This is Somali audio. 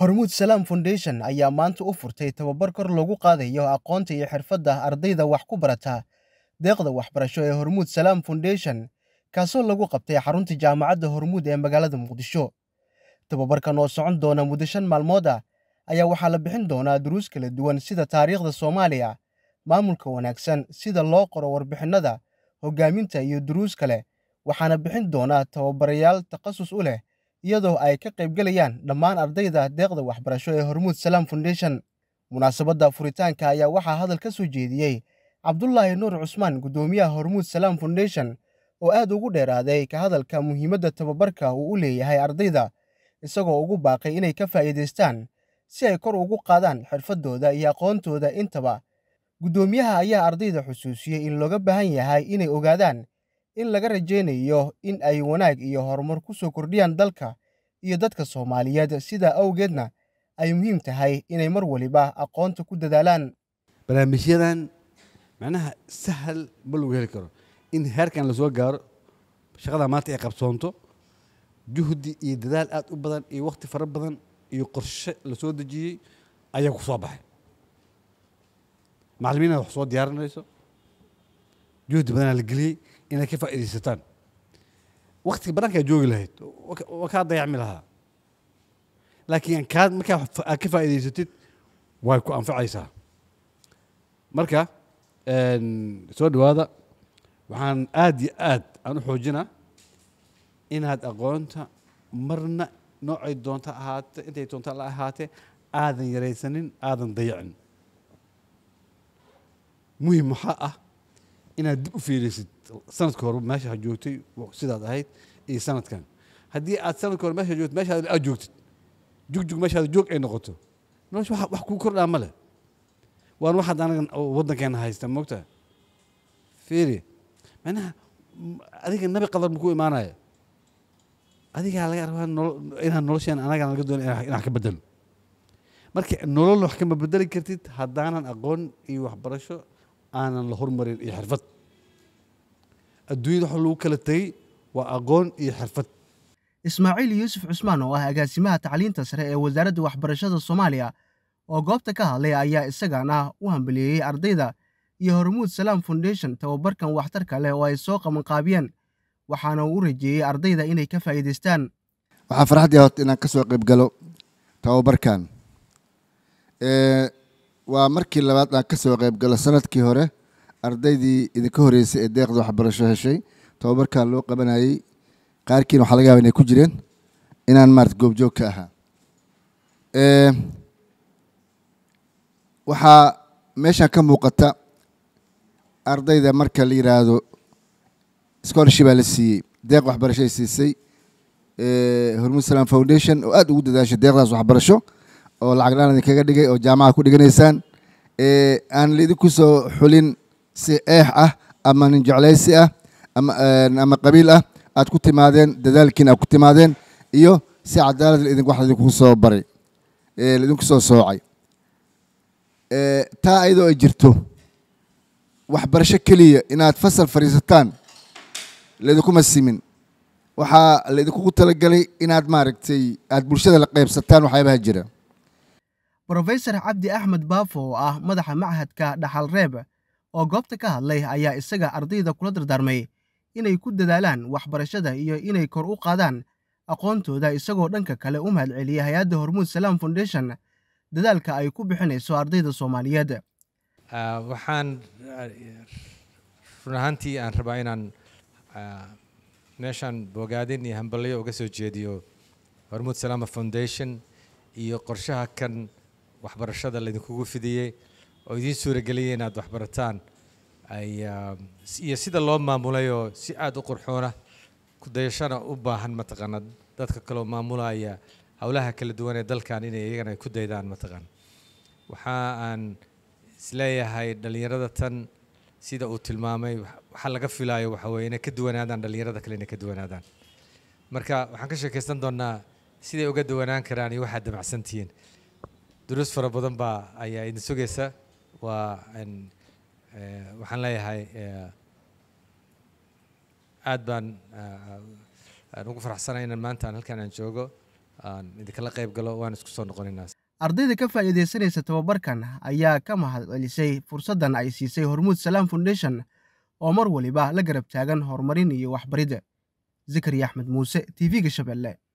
hormuud salaam foundation ayaa maanta u furtay tababar kor lagu qaadayo aqoonta iyo xirfadda ardayda wax ku barata deeqda waxbarasho ee hormuud salaam foundation kaasoo lagu qabtay xarunta jaamacadda hormuud ee magaalada muqdisho tababarkan oo socon doona muddo shan maalmood ah ayaa waxaa la bixin doonaa duruus kala duwan sida taariikhda soomaaliya maamulka wanaagsan sida loo qoro warbixinnada hoggaaminta iyo duruus kale waxaana bixin doonaa tababarayaal takhasus u leh iyadoo ay ka qaybgelayaan dhammaan ardayda deeqda waxbarasho ee hormuud salaam foundation munaasabadda furitaanka ayaa waxaa hadal ka soo jeediyey cabdulaahi nuur cusmaan guddoomiyaha hormuud salaam foundation oo aad ugu dheeraaday ka hadalka muhiimadda tababarka uu u leeyahay ardayda isagoo ugu baaqay inay ka faa'iidaystaan si ay kor ugu qaadaan xirfadooda iyo aqoontooda intaba guddoomiyaha ayaa ardayda xusuusiyey in looga baahan yahay inay ogaadaan in laga rajaynayo in ay wanaag iyo horumar ku soo kordhiyaan dalka iyo dadka Soomaaliyeed sidaa awgeedna ay muhiim tahay inay mar waliba aqoonta ku dadaalaan barnaamijyadan macnaha sahal ma lagu heli karo in heerkan la soo gaaro shaqada maanta ay qabsoonto juhdi iyo dadaal aad u badan iyo waqti fara badan iyo qorshe la soo dejiyey ayaa ku soo baxay macalimiin aad wax soo diyaarinayso juhdi badanaa la geliyey inay ka faaidaysataan waktiga banaankaa joogi lahayd waa kaa dayacmi lahaa laakiin kaa markaa aad ka faa'idaysatid way ku anfacaysaa marka soo dhowaada waxaan aad iyo aad aan u xoojinaa inaad aqoonta marna noocay doonta ahaate intay doonta la ahaatee aadan yaraysanin aadan dayacin muhim maxaa ah inaad dib u fiirisid sanadka hore meesha ha joogtay sidaad ahayd iyo sanadkan haddii aad sanadka hore meesha joogtid meeshaada aad joogtid jugjug meeshaada joog ay noqoto nolosha wax kuu kordhaa ma leh waan waxaad anagan waddankeena haysta moogtaa fiiri macnaha adiga nabi qadar ma ku imaanaya adigaa laga rabaa inaan nolosheena anagaan laga doona inaan ka bedelo marka nolol wax kama bedeli kartid haddaanan aqoon iyo waxbarasho aanan la hormarin iyo xirfad adduunyada waxa lagu kala tegey waa aqoon iyo xirfad ismaaciil yuusuf cusmaan oo ah agaasimaha tacliinta sare ee wasaaradda waxbarashada soomaaliya oo goobta ka hadlay ayaa isagana u hambaliyeeyey ardayda iyo hormuud salaam foundation tababarkan waxtarka leh oo ay soo qabanqaabiyeen waxaana uu u rajeeyey ardayda inay ka faa'iidaystaan waxaan farxadii horta inaan ka soo qaybgalo tababarkan waa markii labaad aan ka soo qaybgalo sanadkii hore ardaydii idinka horeysay ee deeqda waxbarasho heshay tababarkaa loo qabanayey qaarkiina waxaa laga yaba inay ku jireen inaan maarata goobjoog ka ahaa waxaa meeshan ka muuqata ardayda marka la yiraahdo scorshi baa la siiyey deeq waxbarashoay siisay hormuud salaam foundation oo aad ugu dadaashay deeqdaas waxbarasho oo lacag dhaan idinkaga dhigay oo jaamaca ku dhiganaysaan aan laidinku soo xulin si eex ah ama nin jeclaysi ah ama qabiil ah aad ku timaadeen dadaalkiin aad ku timaadeen iyo si cadaalad idin wax idinku soo baray laidinku soo soocay taa ayadoo ay jirto waxbarasho keliya inaad fasal fadhiisataan laidinkuma simin waxaa laidinkugu talagalay inaad maaragtay aad bulshada la qaybsataan waxyaabaha jira rofesor cabdi axmed baafo oo ah madaxa machadka dhaxal reeb oo goobta ka hadlay ayaa isaga ardayda kula dardaarmay inay ku dadaalaan waxbarashada iyo inay kor u qaadaan aqoontooda isagoo dhanka kale u mahadceliyay hay-adda hormuud salaam foundation dadaalka ay ku bixinayso ardayda soomaaliyeed ah, waxaan ah, run ahaantii aan rabaa inaan ah, meeshaan bogaadin iyo hambalyo uga soo jeediyo hormuud salaama foundation iyo qorshaha kan waxbarashada laydinkugu fidiyey oo idiin suurageliyey inaad waxbarataan um, iyo sida loo maamulay oo si aada u qurxoona kudayashana u baahan mataqaana dadka kaloo maamulaya howlaha kala duwan ee dalkan inay iyagana ku daydaan mataqaan waxa aan isleeyahay dhallinyarada tan sida uu tilmaamay waxaa laga filaayo waxaweye inay ka duwanaadaan dhallinyarada kale inay ka duwanaadaan marka waxaan ka sheekaysan doonnaa siday uga duwanaan karaan iyo waxaad damacsantihiin duruus fara badan baa ayaa idin sugaysa waa eh, waxaan leeyahay eh, aad baan eh, ugu faraxsanay inaan maanta halkaan aan joogo aan idinkala qayb galo waan isku soo noqonaynaa ardayda ka faa'iidaysanaysa tababarkan ayaa ka mahadcelisay fursaddan ay siisay hormuud salaam foundation oo mar waliba la garab taagan horumarin iyo waxbaridda zakariya axmed muuse t v-ga shabeelle